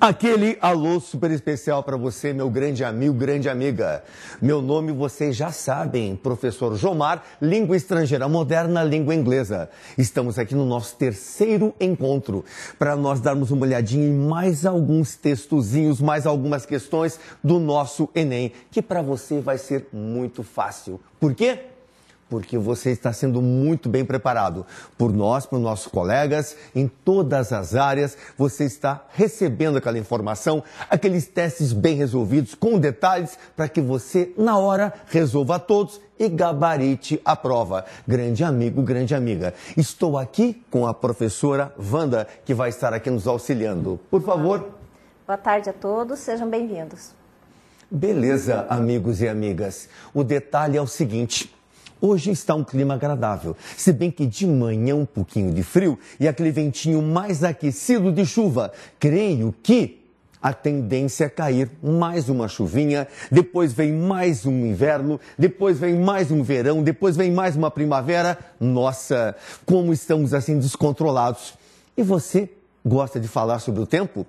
Aquele alô super especial para você, meu grande amigo, grande amiga. Meu nome vocês já sabem, professor Jomar, língua estrangeira moderna, língua inglesa. Estamos aqui no nosso terceiro encontro para nós darmos uma olhadinha em mais alguns textozinhos, mais algumas questões do nosso Enem, que para você vai ser muito fácil. Por quê? porque você está sendo muito bem preparado. Por nós, por nossos colegas, em todas as áreas, você está recebendo aquela informação, aqueles testes bem resolvidos, com detalhes, para que você, na hora, resolva a todos e gabarite a prova. Grande amigo, grande amiga. Estou aqui com a professora Wanda, que vai estar aqui nos auxiliando. Por favor. Boa tarde a todos, sejam bem-vindos. Beleza, amigos e amigas. O detalhe é o seguinte Hoje está um clima agradável, se bem que de manhã um pouquinho de frio e aquele ventinho mais aquecido de chuva. Creio que a tendência é cair mais uma chuvinha, depois vem mais um inverno, depois vem mais um verão, depois vem mais uma primavera. Nossa, como estamos assim descontrolados. E você gosta de falar sobre o tempo?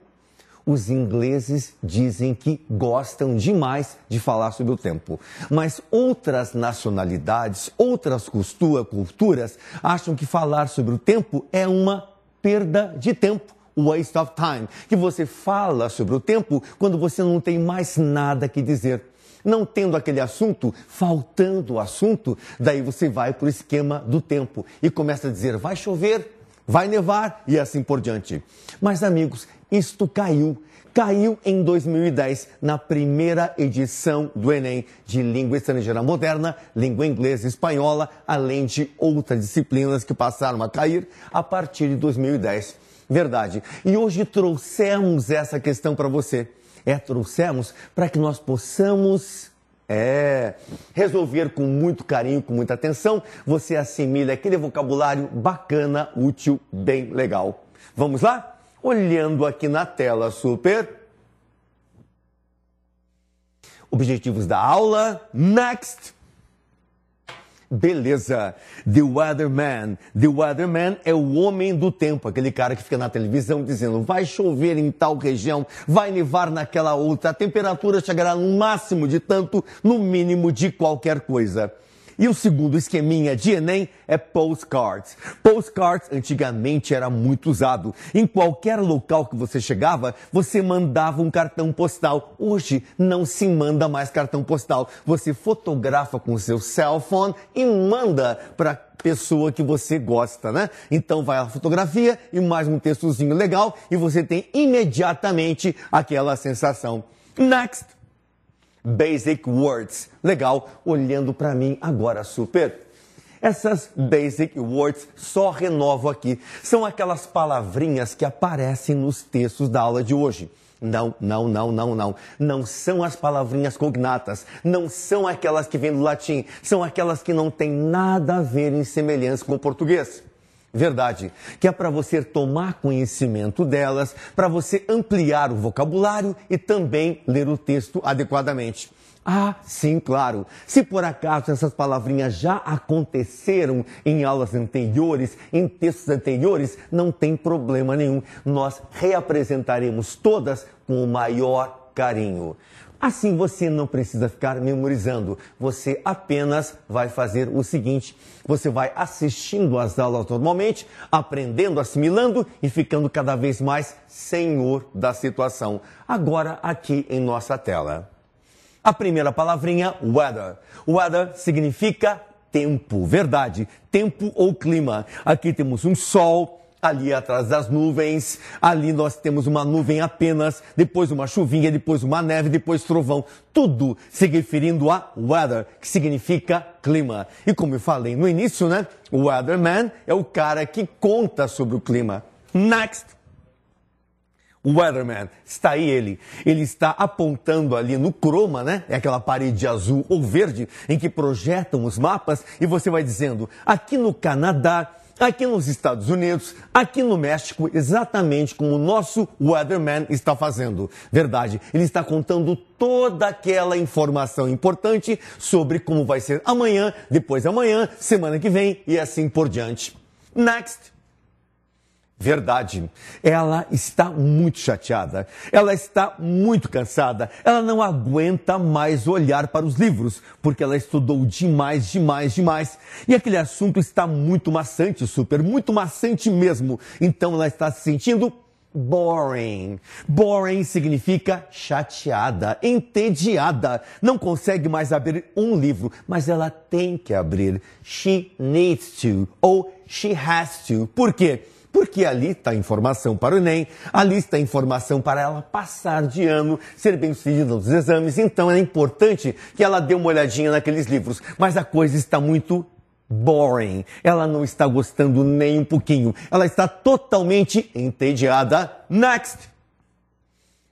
Os ingleses dizem que gostam demais de falar sobre o tempo. Mas outras nacionalidades, outras culturas acham que falar sobre o tempo é uma perda de tempo waste of time, que você fala sobre o tempo quando você não tem mais nada que dizer. Não tendo aquele assunto, faltando o assunto, daí você vai para o esquema do tempo e começa a dizer: vai chover, vai nevar e assim por diante. Mas, amigos, isto caiu. Caiu em 2010, na primeira edição do Enem de língua estrangeira moderna, língua inglesa e espanhola, além de outras disciplinas que passaram a cair a partir de 2010. Verdade. E hoje trouxemos essa questão para você. É, trouxemos para que nós possamos é. Resolver com muito carinho, com muita atenção, você assimila aquele vocabulário bacana, útil, bem legal. Vamos lá? Olhando aqui na tela, super. Objetivos da aula. Next. Beleza. The Weatherman. The Weatherman é o homem do tempo, aquele cara que fica na televisão dizendo vai chover em tal região, vai nevar naquela outra, a temperatura chegará no máximo de tanto, no mínimo de qualquer coisa. E o segundo esqueminha de Enem é postcards. Postcards antigamente era muito usado. Em qualquer local que você chegava, você mandava um cartão postal. Hoje não se manda mais cartão postal. Você fotografa com o seu cell phone e manda para pessoa que você gosta, né? Então vai a fotografia e mais um textozinho legal e você tem imediatamente aquela sensação. Next! Basic words. Legal, olhando para mim agora, super. Essas basic words só renovo aqui. São aquelas palavrinhas que aparecem nos textos da aula de hoje. Não, não, não, não, não. Não são as palavrinhas cognatas. Não são aquelas que vêm do latim. São aquelas que não têm nada a ver em semelhança com o português. Verdade, que é para você tomar conhecimento delas, para você ampliar o vocabulário e também ler o texto adequadamente. Ah, sim, claro. Se por acaso essas palavrinhas já aconteceram em aulas anteriores, em textos anteriores, não tem problema nenhum. Nós reapresentaremos todas com o maior carinho. Assim você não precisa ficar memorizando, você apenas vai fazer o seguinte: você vai assistindo às aulas normalmente, aprendendo, assimilando e ficando cada vez mais senhor da situação. Agora, aqui em nossa tela. A primeira palavrinha, weather. Weather significa tempo, verdade, tempo ou clima. Aqui temos um sol, ali atrás das nuvens. Ali nós temos uma nuvem apenas, depois uma chuvinha, depois uma neve, depois trovão. Tudo se referindo a weather, que significa clima. E como eu falei no início, né? O weatherman é o cara que conta sobre o clima. Next! O Weatherman, está aí ele. Ele está apontando ali no croma, né? É aquela parede azul ou verde em que projetam os mapas e você vai dizendo: aqui no Canadá aqui nos Estados Unidos, aqui no México, exatamente como o nosso weatherman está fazendo. Verdade, ele está contando toda aquela informação importante sobre como vai ser amanhã, depois de amanhã, semana que vem e assim por diante. Next verdade. Ela está muito chateada, ela está muito cansada, ela não aguenta mais olhar para os livros, porque ela estudou demais, demais, demais. E aquele assunto está muito maçante, super, muito maçante mesmo. Então ela está se sentindo boring. Boring significa chateada, entediada, não consegue mais abrir um livro, mas ela tem que abrir. She needs to ou she has to. Por quê? Porque ali está informação para o Enem, ali está informação para ela passar de ano, ser bem sucedida nos exames. Então é importante que ela dê uma olhadinha naqueles livros. Mas a coisa está muito boring. Ela não está gostando nem um pouquinho. Ela está totalmente entediada. Next!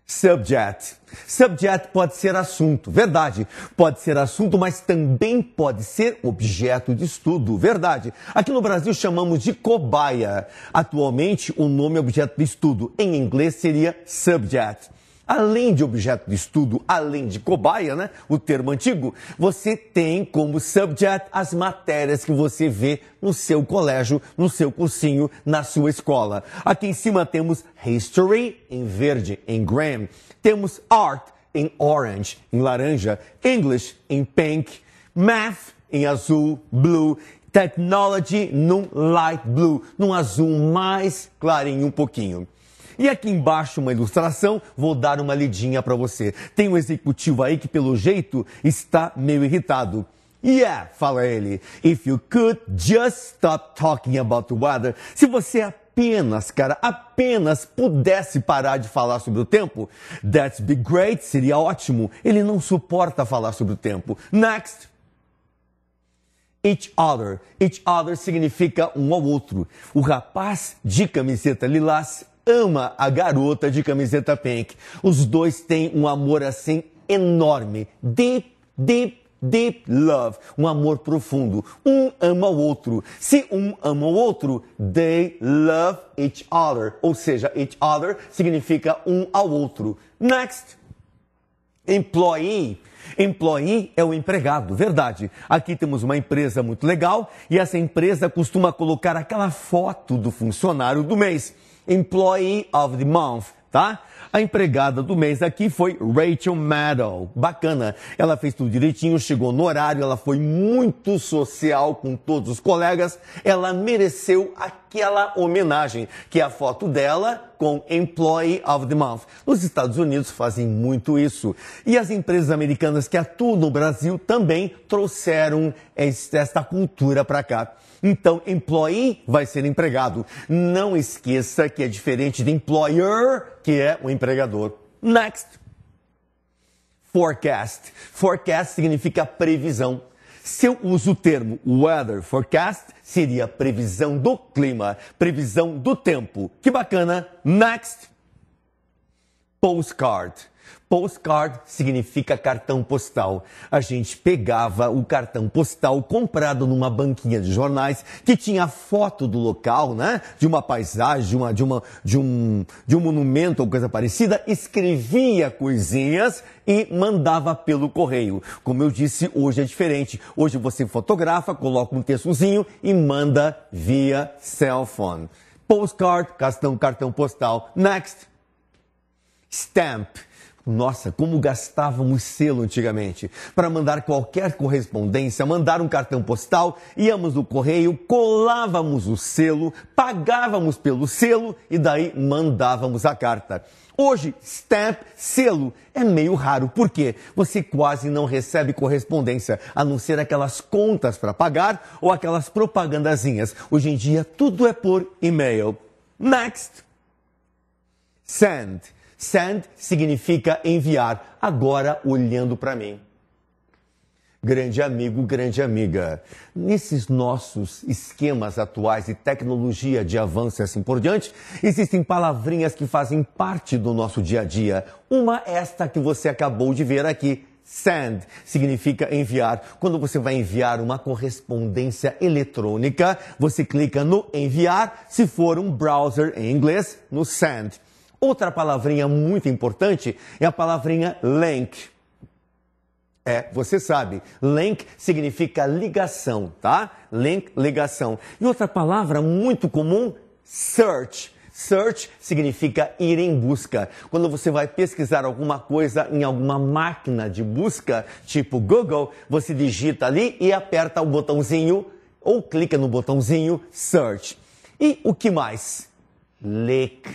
Subject. Subject pode ser assunto, verdade. Pode ser assunto, mas também pode ser objeto de estudo, verdade. Aqui no Brasil chamamos de cobaia. Atualmente, o nome é objeto de estudo. Em inglês seria subject além de objeto de estudo, além de cobaia, né? O termo antigo, você tem como subject as matérias que você vê no seu colégio, no seu cursinho, na sua escola. Aqui em cima temos history em verde, em green. Temos art em orange, em laranja. English em pink. Math em azul, blue. Technology num light blue, num azul mais clarinho um pouquinho. E aqui embaixo uma ilustração, vou dar uma lidinha para você. Tem um executivo aí que pelo jeito está meio irritado. Yeah, fala ele. If you could just stop talking about the weather. Se você apenas, cara, apenas pudesse parar de falar sobre o tempo, that'd be great, seria ótimo. Ele não suporta falar sobre o tempo. Next. Each other. Each other significa um ao outro. O rapaz de camiseta lilás ama a garota de camiseta pink. Os dois têm um amor assim enorme, deep, deep, deep love, um amor profundo. Um ama o outro. Se um ama o outro, they love each other. Ou seja, each other significa um ao outro. Next. Employee. Employee é o empregado, verdade. Aqui temos uma empresa muito legal e essa empresa costuma colocar aquela foto do funcionário do mês. Employee of the Month, tá? A empregada do mês aqui foi Rachel Maddow. Bacana. Ela fez tudo direitinho, chegou no horário, ela foi muito social com todos os colegas. Ela mereceu a aquela homenagem, que é a foto dela com Employee of the Month. Nos Estados Unidos fazem muito isso. E as empresas americanas que atuam no Brasil também trouxeram esta cultura para cá. Então, employee vai ser empregado. Não esqueça que é diferente de employer, que é o empregador. Next. Forecast. Forecast significa previsão. Se eu uso o termo weather forecast, seria previsão do clima, previsão do tempo. Que bacana! Next! Postcard. Postcard significa cartão postal. A gente pegava o cartão postal comprado numa banquinha de jornais que tinha foto do local, né? De uma paisagem, de, uma, de, uma, de, um, de um monumento ou coisa parecida, escrevia coisinhas e mandava pelo correio. Como eu disse, hoje é diferente. Hoje você fotografa, coloca um textozinho e manda via cell phone. Postcard, cartão, cartão postal. Next. Stamp nossa, como gastávamos selo antigamente para mandar qualquer correspondência, mandar um cartão postal, íamos no correio, colávamos o selo, pagávamos pelo selo e daí mandávamos a carta. Hoje, stamp, selo, é meio raro, porque você quase não recebe correspondência, a não ser aquelas contas para pagar ou aquelas propagandazinhas. Hoje em dia, tudo é por e-mail. Next! Send. Send significa enviar, agora olhando para mim. Grande amigo, grande amiga, nesses nossos esquemas atuais e tecnologia de avanço e assim por diante, existem palavrinhas que fazem parte do nosso dia a dia. Uma é esta que você acabou de ver aqui, Send significa enviar. Quando você vai enviar uma correspondência eletrônica, você clica no enviar. Se for um browser em inglês, no send. Outra palavrinha muito importante é a palavrinha link. É, você sabe, link significa ligação, tá? Link, ligação. E outra palavra muito comum, search. Search significa ir em busca. Quando você vai pesquisar alguma coisa em alguma máquina de busca, tipo Google, você digita ali e aperta o botãozinho ou clica no botãozinho search. E o que mais? Lick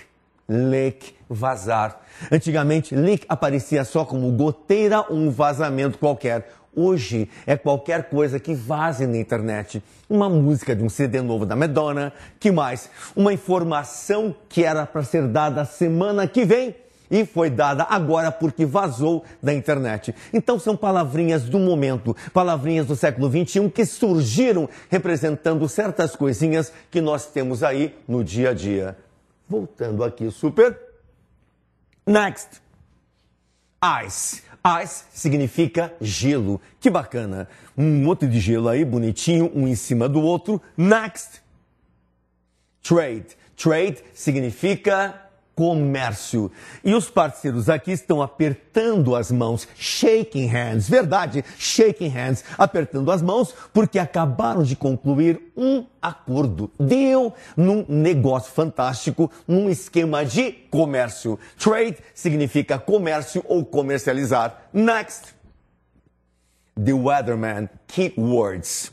leak, vazar. Antigamente, leak aparecia só como goteira ou um vazamento qualquer. Hoje é qualquer coisa que vaze na internet. Uma música de um CD novo da Madonna, que mais? Uma informação que era para ser dada semana que vem e foi dada agora porque vazou da internet. Então são palavrinhas do momento, palavrinhas do século XXI que surgiram representando certas coisinhas que nós temos aí no dia a dia. Voltando aqui, super. Next. Ice. Ice significa gelo. Que bacana. Um monte de gelo aí, bonitinho, um em cima do outro. Next. Trade. Trade significa comércio. E os parceiros aqui estão apertando as mãos, shaking hands, verdade, shaking hands, apertando as mãos porque acabaram de concluir um acordo. Deu num negócio fantástico, num esquema de comércio. Trade significa comércio ou comercializar. Next. The Weatherman Keywords.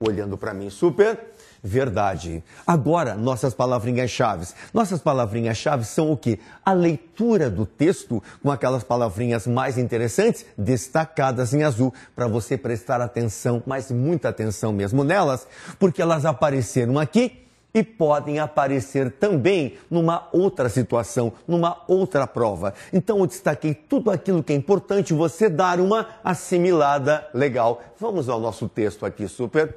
Olhando para mim, super verdade. Agora, nossas palavrinhas-chave. Nossas palavrinhas-chave são o quê? A leitura do texto com aquelas palavrinhas mais interessantes destacadas em azul, para você prestar atenção, mas muita atenção mesmo nelas, porque elas apareceram aqui e podem aparecer também numa outra situação, numa outra prova. Então eu destaquei tudo aquilo que é importante você dar uma assimilada legal. Vamos ao nosso texto aqui, super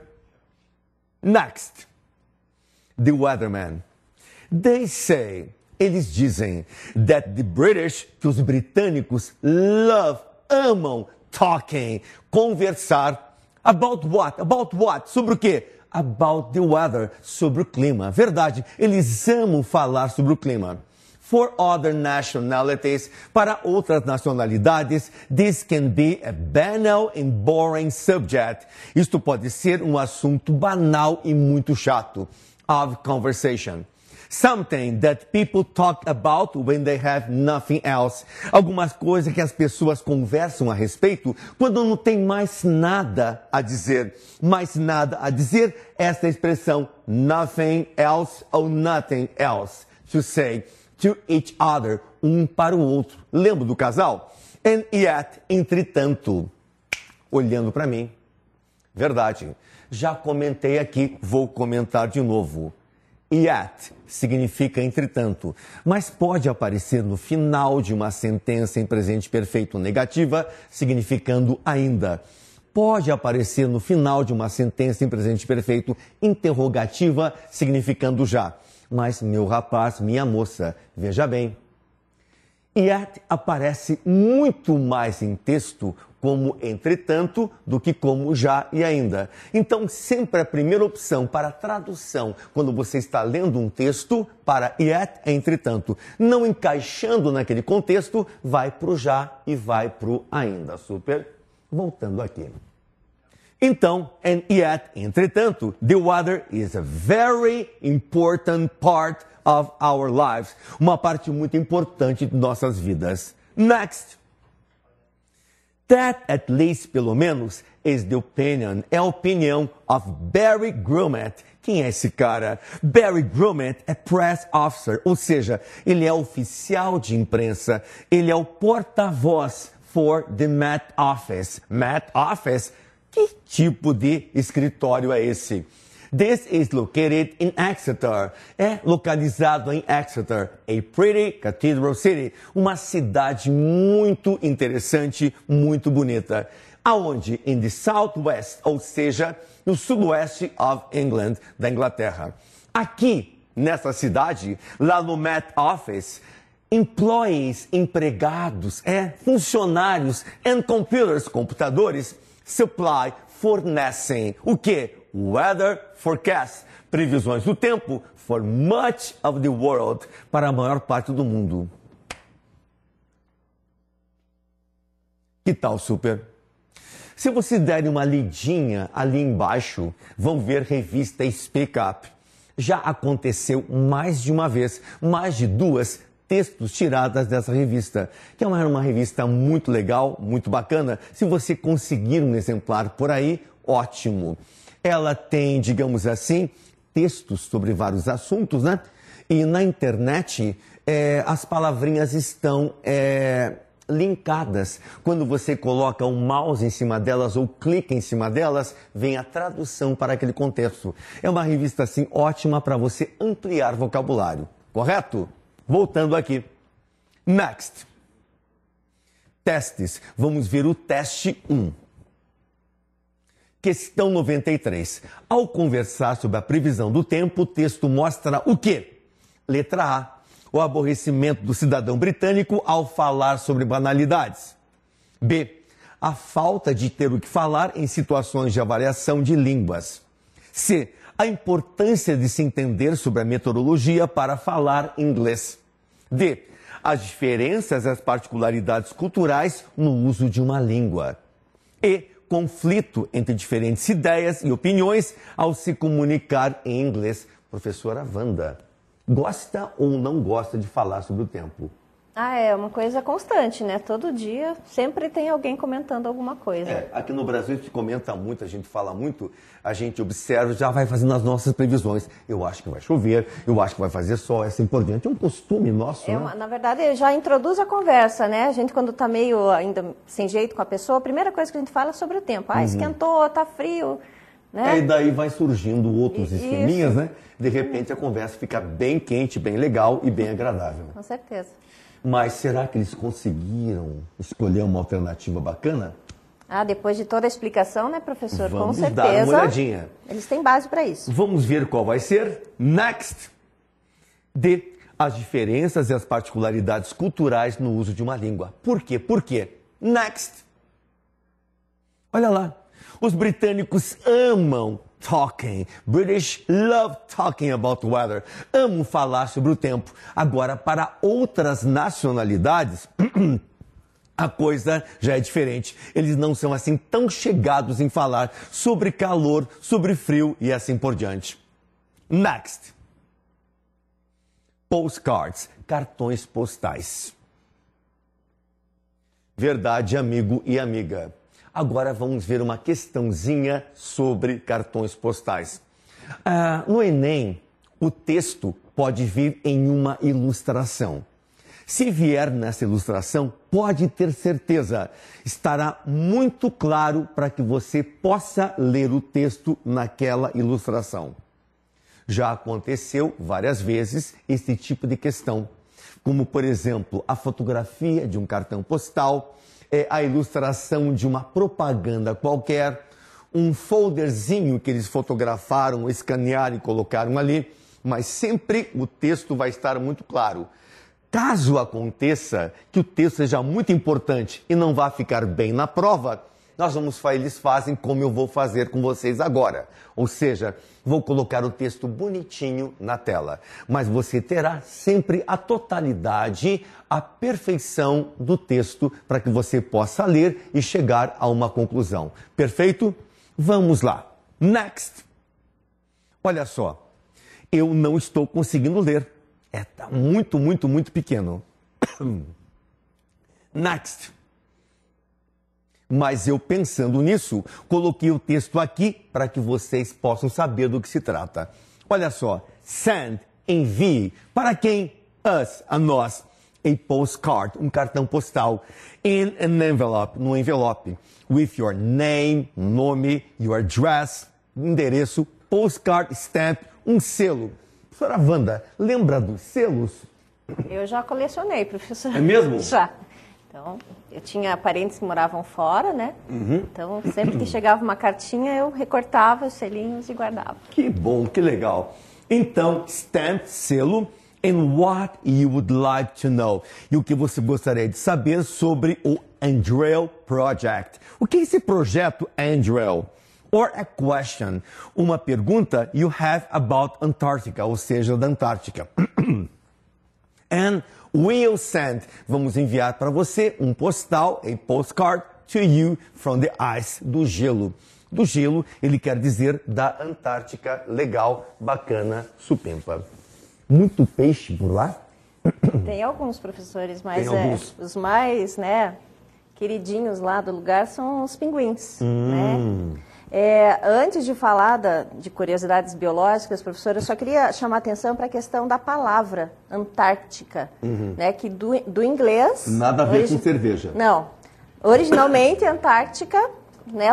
Next, the weatherman. They say, eles dizem, that the British, que os britânicos love, amam talking, conversar about what? About what? Sobre o quê? About the weather, sobre o clima. Verdade, eles amam falar sobre o clima for other nationalities, para outras nacionalidades, this can be a banal and boring subject. Isto pode ser um assunto banal e muito chato. Of conversation. Something that people talk about when they have nothing else. Algumas coisas que as pessoas conversam a respeito quando não tem mais nada a dizer. Mais nada a dizer, esta expressão nothing else or nothing else to say to each other, um para o outro. Lembro do casal? And yet, entretanto, olhando para mim. Verdade. Já comentei aqui, vou comentar de novo. Yet significa entretanto, mas pode aparecer no final de uma sentença em presente perfeito negativa, significando ainda. Pode aparecer no final de uma sentença em presente perfeito interrogativa, significando já. Mas, meu rapaz, minha moça, veja bem. Yet aparece muito mais em texto como entretanto do que como já e ainda. Então, sempre a primeira opção para tradução, quando você está lendo um texto, para yet é entretanto. Não encaixando naquele contexto, vai para o já e vai para o ainda. Super. Voltando aqui. Então, and yet, entretanto, the water is a very important part of our lives. Uma parte muito importante de nossas vidas. Next. That, at least, pelo menos, is the opinion, é a opinião of Barry Grummet. Quem é esse cara? Barry Grummet é press officer, ou seja, ele é oficial de imprensa, ele é o porta-voz for the Met Office. Met Office que tipo de escritório é esse? This is located in Exeter. É localizado em Exeter, a pretty cathedral city, uma cidade muito interessante, muito bonita. Aonde? In the southwest, ou seja, no sudoeste of England, da Inglaterra. Aqui, nessa cidade, lá no Met Office, employees, empregados, é, funcionários, and computers, computadores, supply fornecem o que? Weather forecast, previsões do tempo for much of the world, para a maior parte do mundo. Que tal, super? Se vocês derem uma lidinha ali embaixo, vão ver revista Speak Up. Já aconteceu mais de uma vez, mais de duas, textos tiradas dessa revista, que é uma, uma revista muito legal, muito bacana. Se você conseguir um exemplar por aí, ótimo. Ela tem, digamos assim, textos sobre vários assuntos, né? E na internet é, as palavrinhas estão é, linkadas. Quando você coloca o um mouse em cima delas ou clica em cima delas, vem a tradução para aquele contexto. É uma revista assim ótima para você ampliar vocabulário, correto? voltando aqui. Next. Testes. Vamos ver o teste 1. Questão 93. Ao conversar sobre a previsão do tempo, o texto mostra o quê? Letra A. O aborrecimento do cidadão britânico ao falar sobre banalidades. B. A falta de ter o que falar em situações de avaliação de línguas. C. A importância de se entender sobre a metodologia para falar inglês. D. As diferenças e as particularidades culturais no uso de uma língua. E. Conflito entre diferentes ideias e opiniões ao se comunicar em inglês. Professora Wanda, gosta ou não gosta de falar sobre o tempo? Ah, é uma coisa constante, né? Todo dia sempre tem alguém comentando alguma coisa. É, aqui no Brasil a gente comenta muito, a gente fala muito, a gente observa, já vai fazendo as nossas previsões. Eu acho que vai chover, eu acho que vai fazer sol, é sempre por É um costume nosso. É né? uma, né? Na verdade, já introduz a conversa, né? A gente, quando está meio ainda sem jeito com a pessoa, a primeira coisa que a gente fala é sobre o tempo. Ah, uhum. esquentou, tá frio. Né? É, e daí vai surgindo outros Isso. né? De repente a conversa fica bem quente, bem legal e bem agradável. Com certeza. Mas será que eles conseguiram escolher uma alternativa bacana? Ah, depois de toda a explicação, né, professor? Vamos Com certeza. Dar uma olhadinha. Eles têm base para isso. Vamos ver qual vai ser. Next. D. As diferenças e as particularidades culturais no uso de uma língua. Por quê? Por quê? Next. Olha lá. Os britânicos amam talking. British love talking about weather. Amo falar sobre o tempo. Agora, para outras nacionalidades. a coisa já é diferente. Eles não são assim tão chegados em falar sobre calor, sobre frio e assim por diante. Next. Postcards, cartões postais. Verdade, amigo e amiga. Agora vamos ver uma questãozinha sobre cartões postais. Ah, no Enem, o texto pode vir em uma ilustração. Se vier nessa ilustração, pode ter certeza, estará muito claro para que você possa ler o texto naquela ilustração. Já aconteceu várias vezes esse tipo de questão, como por exemplo a fotografia de um cartão postal é a ilustração de uma propaganda qualquer, um folderzinho que eles fotografaram, escanearam e colocaram ali, mas sempre o texto vai estar muito claro. Caso aconteça que o texto seja muito importante e não vá ficar bem na prova, nós vamos eles fazem como eu vou fazer com vocês agora. Ou seja, vou colocar o texto bonitinho na tela, mas você terá sempre a totalidade, a perfeição do texto para que você possa ler e chegar a uma conclusão. Perfeito? Vamos lá. Next. Olha só. Eu não estou conseguindo ler. É tá muito, muito, muito pequeno. Next mas eu pensando nisso, coloquei o texto aqui para que vocês possam saber do que se trata. Olha só, send, envie, para quem? Us, a nós. A postcard, um cartão postal. In an envelope, no envelope. With your name, nome, your address, endereço, postcard, stamp, um selo. Professora Wanda, lembra dos selos? Eu já colecionei, professor. É mesmo? Já. Então, eu tinha parentes que moravam fora, né? Uhum. Então, sempre que chegava uma cartinha, eu recortava os selinhos e guardava. Que bom, que legal. Então, stamp, selo, and what you would like to know. E o que você gostaria de saber sobre o Andrel Project. O que é esse projeto Andrel? Or a question, uma pergunta you have about Antarctica, ou seja, da Antártica. and Will Send. Vamos enviar para você um postal, a postcard to you from the ice, do gelo. Do gelo, ele quer dizer da Antártica, legal, bacana, supimpa. Muito peixe por lá? Tem alguns professores, mas é, alguns. os mais, né, queridinhos lá do lugar são os pinguins, né? hum. né? É, antes de falar da, de curiosidades biológicas, professora, eu só queria chamar atenção para a questão da palavra Antártica, uhum. né, que do, do, inglês... Nada a ver origi... com cerveja. Não. Originalmente, Antártica né,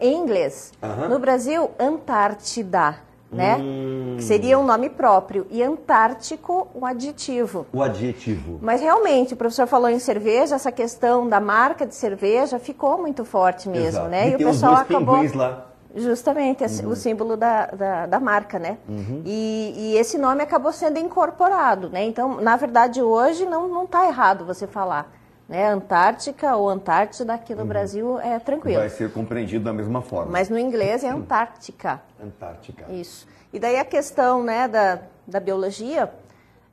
em inglês. Uhum. No Brasil, Antártida né? Hum. Que seria um hum. nome próprio. E Antártico, um adjetivo. O adjetivo. Mas realmente, o professor falou em cerveja, essa questão da marca de cerveja ficou muito forte mesmo, Exato. né? E, e o pessoal acabou. Lá. Justamente, uhum. o símbolo da, da, da marca, né? Uhum. E, e, esse nome acabou sendo incorporado, né? Então, na verdade, hoje não está errado você falar. Né? Antártica ou Antártida aqui no uhum. Brasil é tranquilo. Vai ser compreendido da mesma forma. Mas no inglês é uhum. Antártica. Antártica. Isso. E daí a questão né, da, da biologia,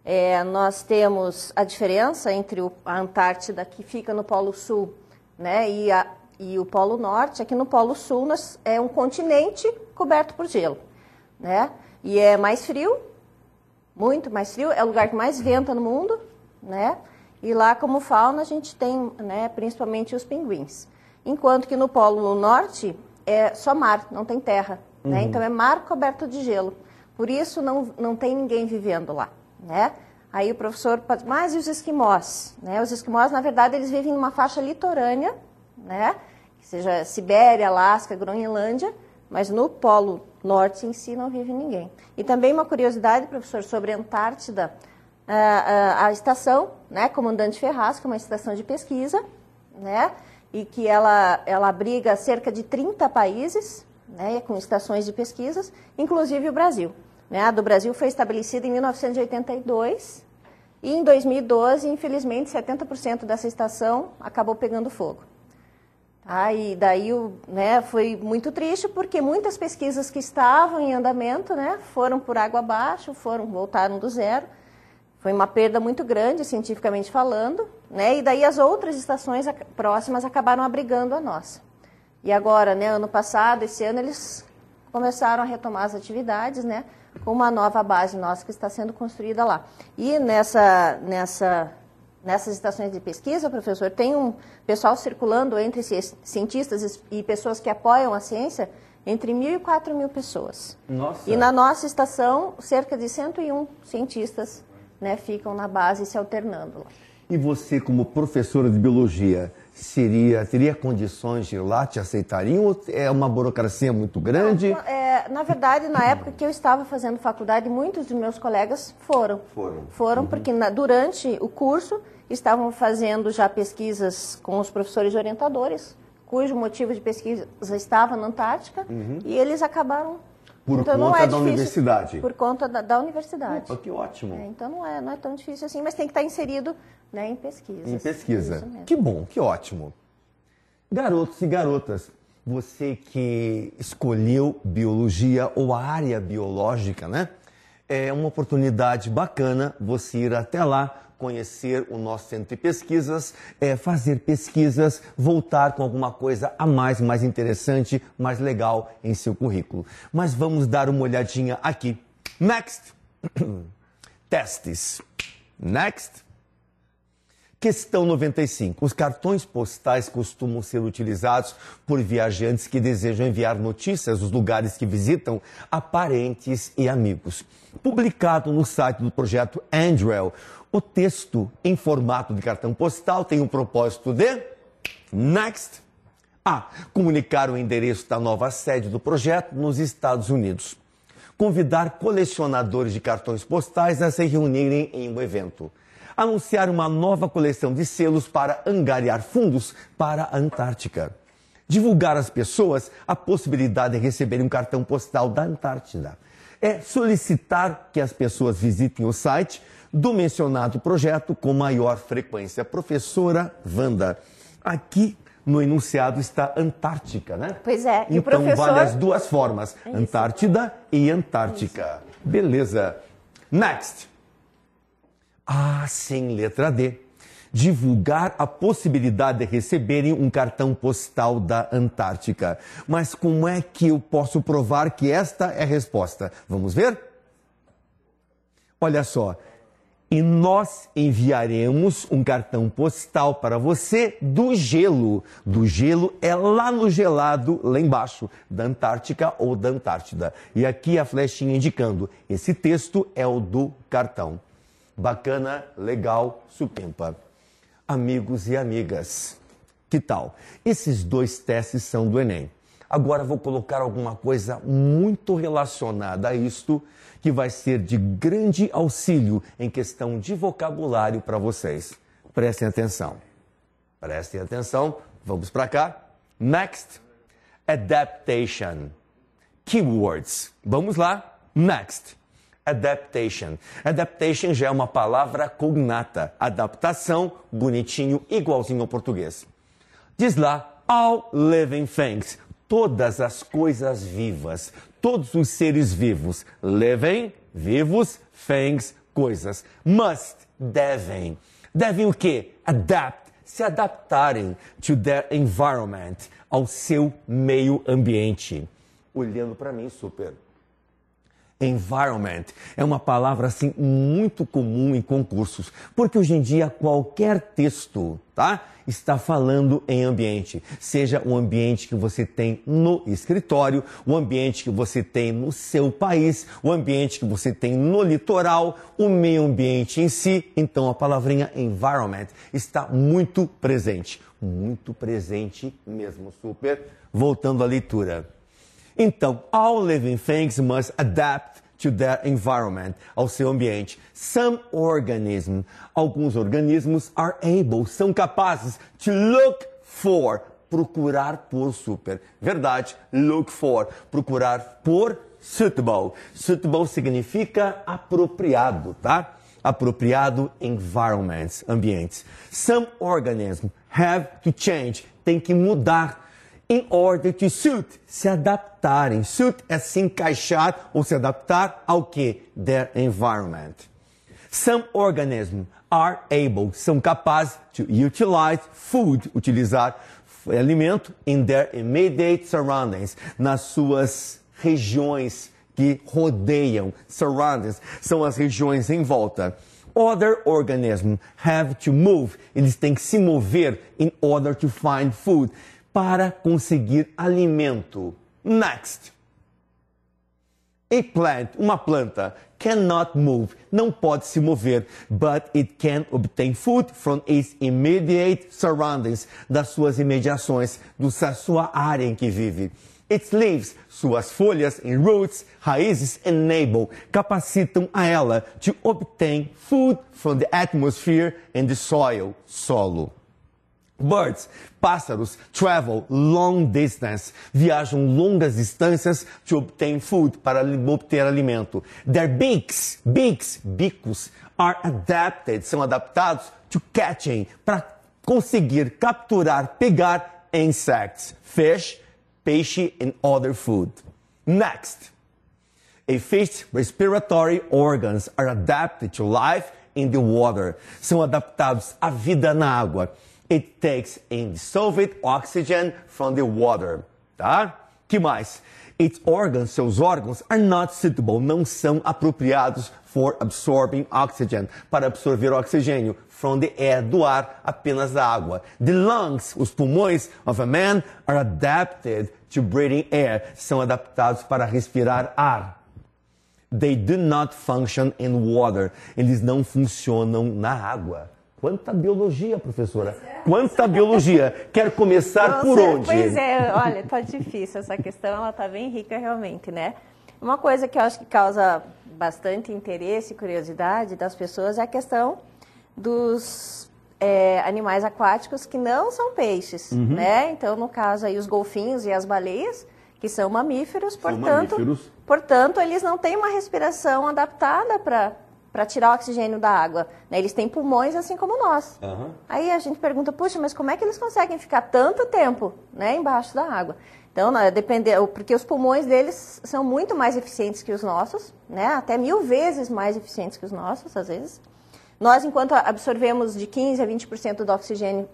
é, nós temos a diferença entre o, a Antártida que fica no Polo Sul né, e, a, e o Polo Norte, é que no Polo Sul nós, é um continente coberto por gelo. Né? E é mais frio, muito mais frio, é o lugar que mais venta no mundo, né? E lá, como fauna, a gente tem né, principalmente os pinguins. Enquanto que no Polo Norte é só mar, não tem terra. Né? Uhum. Né? Então é mar coberto de gelo. Por isso não, não tem ninguém vivendo lá. Né? Aí o professor, mas e os esquimós? Né? Os esquimós, na verdade, eles vivem numa faixa litorânea, né? que seja Sibéria, Alasca, Groenlândia, mas no Polo Norte em si não vive ninguém. E também uma curiosidade, professor, sobre a Antártida a, a, estação, né, Comandante Ferraz, que é uma estação de pesquisa, né, e que ela, ela abriga cerca de 30 países, né, com estações de pesquisas, inclusive o Brasil. Né? A do Brasil foi estabelecida em 1982 e em 2012, infelizmente, 70% dessa estação acabou pegando fogo. Ah, e daí né, foi muito triste porque muitas pesquisas que estavam em andamento né, foram por água abaixo, foram voltaram do zero. Foi uma perda muito grande, cientificamente falando, né? E daí as outras estações próximas acabaram abrigando a nossa. E agora, né, ano passado, esse ano, eles começaram a retomar as atividades, né? Com uma nova base nossa que está sendo construída lá. E nessa, nessa nessas estações de pesquisa, professor, tem um pessoal circulando entre cientistas e pessoas que apoiam a ciência entre mil e quatro mil pessoas. Nossa. E na nossa estação, cerca de 101 cientistas né, ficam na base se alternando lá. E você, como professora de biologia, seria teria condições de ir lá? Te aceitariam? Ou é uma burocracia muito grande? É, na verdade, na época que eu estava fazendo faculdade, muitos dos meus colegas foram. Foram. Foram, uhum. porque na, durante o curso estavam fazendo já pesquisas com os professores orientadores, cujo motivo de pesquisa estava na Antártica, uhum. e eles acabaram por então, conta é da universidade. Por conta da, da universidade. Opa, ah, que ótimo. É, então não é, não é tão difícil assim, mas tem que estar inserido né, em pesquisa. Em pesquisa. Que bom, que ótimo. Garotos e garotas, você que escolheu biologia ou a área biológica, né? é uma oportunidade bacana você ir até lá conhecer o nosso centro de pesquisas, é, fazer pesquisas, voltar com alguma coisa a mais, mais interessante, mais legal em seu currículo. Mas vamos dar uma olhadinha aqui. Next! Testes. Next! Questão 95. Os cartões postais costumam ser utilizados por viajantes que desejam enviar notícias dos lugares que visitam a parentes e amigos. Publicado no site do projeto Andrew, o texto em formato de cartão postal tem o propósito de. Next! A. Comunicar o endereço da nova sede do projeto nos Estados Unidos. Convidar colecionadores de cartões postais a se reunirem em um evento anunciar uma nova coleção de selos para angariar fundos para a Antártica. Divulgar às pessoas a possibilidade de receberem um cartão postal da Antártida. É solicitar que as pessoas visitem o site do mencionado projeto com maior frequência. Professora Wanda, aqui no enunciado está Antártica, né? Pois é. E então, professor... vale as duas formas, é Antártida e Antártica. Isso. Beleza. Next. Ah, sim, letra D. Divulgar a possibilidade de receberem um cartão postal da Antártica. Mas como é que eu posso provar que esta é a resposta? Vamos ver? Olha só. E nós enviaremos um cartão postal para você do gelo. Do gelo é lá no gelado, lá embaixo, da Antártica ou da Antártida. E aqui a flechinha indicando: esse texto é o do cartão bacana, legal, supimpa. Amigos e amigas, que tal? Esses dois testes são do Enem. Agora vou colocar alguma coisa muito relacionada a isto, que vai ser de grande auxílio em questão de vocabulário para vocês. Prestem atenção. Prestem atenção. Vamos para cá. Next, adaptation. Keywords. Vamos lá. Next adaptation. Adaptation já é uma palavra cognata. Adaptação, bonitinho, igualzinho ao português. Diz lá, all living things. Todas as coisas vivas, todos os seres vivos, living, vivos, things, coisas. Must, devem. Devem o quê? Adapt, se adaptarem to their environment, ao seu meio ambiente. Olhando para mim, super Environment é uma palavra assim muito comum em concursos, porque hoje em dia qualquer texto, tá? Está falando em ambiente, seja o ambiente que você tem no escritório, o ambiente que você tem no seu país, o ambiente que você tem no litoral, o meio ambiente em si. Então a palavrinha environment está muito presente, muito presente mesmo, super. Voltando à leitura. Então, all living things must adapt to their environment, ao seu ambiente. Some organisms, alguns organismos are able, são capazes to look for, procurar por super. Verdade, look for, procurar por suitable. Suitable significa apropriado, tá? Apropriado environments, ambientes. Some organisms have to change, tem que mudar in order to suit, se adaptarem. Suit é se encaixar ou se adaptar ao que? Their environment. Some organisms are able, são capazes to utilize food, utilizar alimento in their immediate surroundings, nas suas regiões que rodeiam, surroundings, são as regiões em volta other organisms have to move. Eles têm que se mover in order to find food para conseguir alimento. Next. A plant, uma planta, cannot move, não pode se mover, but it can obtain food from its immediate surroundings, das suas imediações, da sua área em que vive. Its leaves, suas folhas and roots, raízes enable, capacitam a ela to obtain food from the atmosphere and the soil, solo. Birds, pássaros, travel long distance, viajam longas distâncias to obtain food, para obter alimento. Their beaks, beaks, bicos, are adapted, são adaptados to catching, para conseguir capturar, pegar insects, fish, peixe and other food. Next, a fish's respiratory organs are adapted to life in the water, são adaptados à vida na água. It takes in dissolved oxygen from the water. Tá? Que mais? Its organs, seus órgãos, are not suitable, não são apropriados for absorbing oxygen, para absorver o oxigênio, from the air, do ar, apenas da água. The lungs, os pulmões of a man, are adapted to breathing air, são adaptados para respirar ar. They do not function in water, eles não funcionam na água. Quanta biologia, professora. É. Quanta biologia. Quero começar Nossa, por onde? Pois é, olha, tá difícil essa questão, ela tá bem rica realmente, né? Uma coisa que eu acho que causa bastante interesse e curiosidade das pessoas é a questão dos é, animais aquáticos que não são peixes, uhum. né? Então, no caso aí, os golfinhos e as baleias, que são mamíferos, são portanto, mamíferos. portanto eles não têm uma respiração adaptada para para tirar o oxigênio da água. Né? Eles têm pulmões assim como nós. Uhum. Aí a gente pergunta, puxa, mas como é que eles conseguem ficar tanto tempo né, embaixo da água? Então, né, depende porque os pulmões deles são muito mais eficientes que os nossos, né? até mil vezes mais eficientes que os nossos, às vezes. Nós, enquanto absorvemos de 15% a 20% do oxigênio,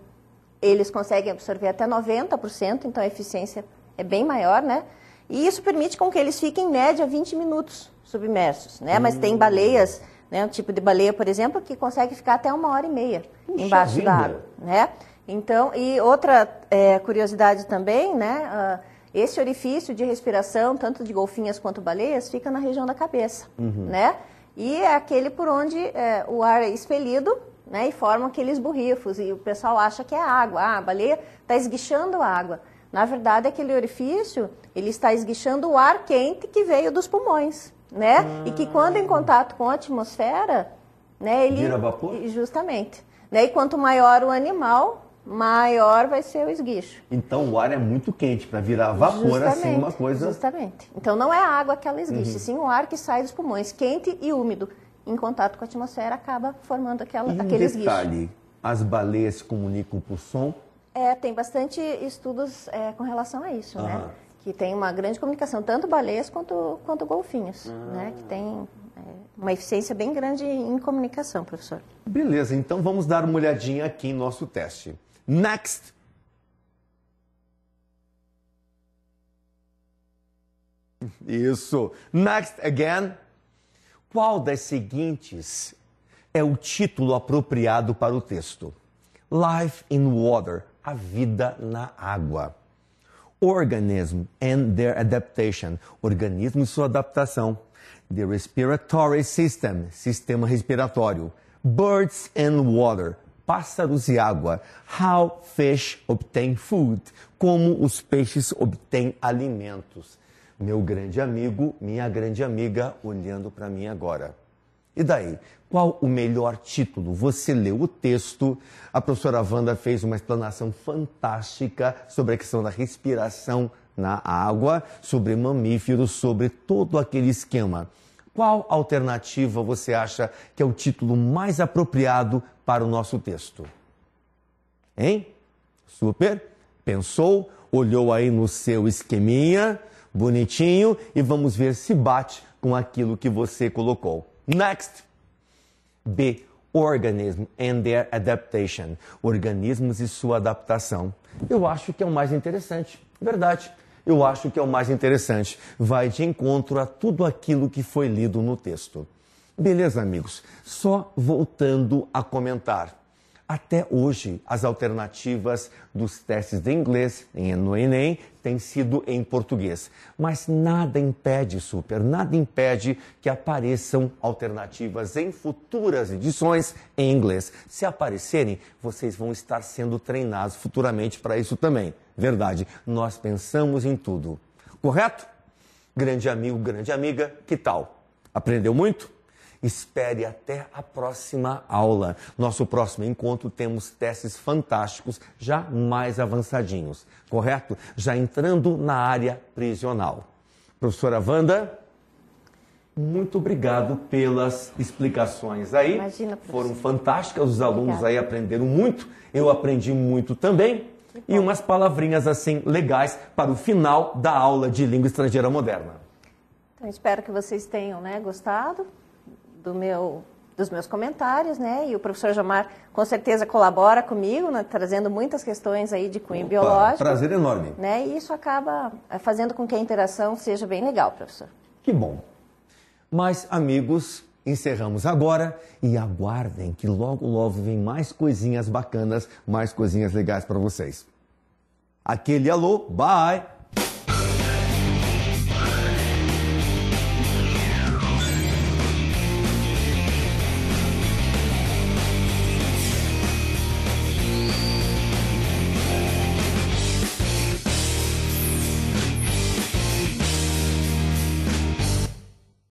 eles conseguem absorver até 90%, então a eficiência é bem maior, né? E isso permite com que eles fiquem, em média, 20 minutos submersos, né? Hum. Mas tem hum. baleias né? Um tipo de baleia, por exemplo, que consegue ficar até uma hora e meia Puxa embaixo da água. Né? Então, e outra é, curiosidade também, né? Uh, esse orifício de respiração, tanto de golfinhas quanto baleias, fica na região da cabeça, uhum. né? E é aquele por onde é, o ar é expelido, né? E forma aqueles borrifos. E o pessoal acha que é água. Ah, a baleia está esguichando água. Na verdade, aquele orifício, ele está esguichando o ar quente que veio dos pulmões né? Ah. E que quando em contato com a atmosfera, né, ele vira vapor? Justamente. Né? E quanto maior o animal, maior vai ser o esguicho. Então o ar é muito quente para virar vapor justamente, assim uma coisa. Justamente. Então não é a água que ela esguicha, uhum. sim o ar que sai dos pulmões, quente e úmido. Em contato com a atmosfera acaba formando aquela, e aquele um detalhe, esguicho. As baleias se comunicam por som? É, tem bastante estudos é, com relação a isso, uhum. né? que tem uma grande comunicação, tanto baleias quanto, quanto golfinhos, ah. né? Que tem é, uma eficiência bem grande em comunicação, professor. Beleza, então vamos dar uma olhadinha aqui em nosso teste. Next! Isso. Next again. Qual das seguintes é o título apropriado para o texto? Life in Water, a vida na água organism and their adaptation, organismo e sua adaptação, the respiratory system, sistema respiratório, birds and water, pássaros e água, how fish obtain food, como os peixes obtêm alimentos. Meu grande amigo, minha grande amiga, olhando para mim agora. E daí? Qual o melhor título? Você leu o texto, a professora Wanda fez uma explanação fantástica sobre a questão da respiração na água, sobre mamíferos, sobre todo aquele esquema. Qual alternativa você acha que é o título mais apropriado para o nosso texto? Hein? Super? Pensou? Olhou aí no seu esqueminha, bonitinho, e vamos ver se bate com aquilo que você colocou. Next! B. Organism and their adaptation. Organismos e sua adaptação. Eu acho que é o mais interessante. Verdade. Eu acho que é o mais interessante. Vai de encontro a tudo aquilo que foi lido no texto. Beleza, amigos? Só voltando a comentar. Até hoje, as alternativas dos testes de inglês no Enem têm sido em português. Mas nada impede, Super, nada impede que apareçam alternativas em futuras edições em inglês. Se aparecerem, vocês vão estar sendo treinados futuramente para isso também. Verdade, nós pensamos em tudo. Correto? Grande amigo, grande amiga, que tal? Aprendeu muito? Espere até a próxima aula. Nosso próximo encontro temos testes fantásticos, já mais avançadinhos, correto? Já entrando na área prisional. Professora Wanda, muito obrigado pelas explicações aí. Imagina, Foram fantásticas, os alunos Obrigada. aí aprenderam muito, eu aprendi muito também. E umas palavrinhas assim legais para o final da aula de língua estrangeira moderna. Então, espero que vocês tenham né, gostado do meu, dos meus comentários, né? E o professor Jamar com certeza colabora comigo, né? trazendo muitas questões aí de cunho Opa, biológico. Prazer enorme. Né? E isso acaba eh, fazendo com que a interação seja bem legal, professor. Que bom. Mas, amigos, encerramos agora e aguardem que logo, logo vem mais coisinhas bacanas, mais coisinhas legais para vocês. Aquele alô, bye!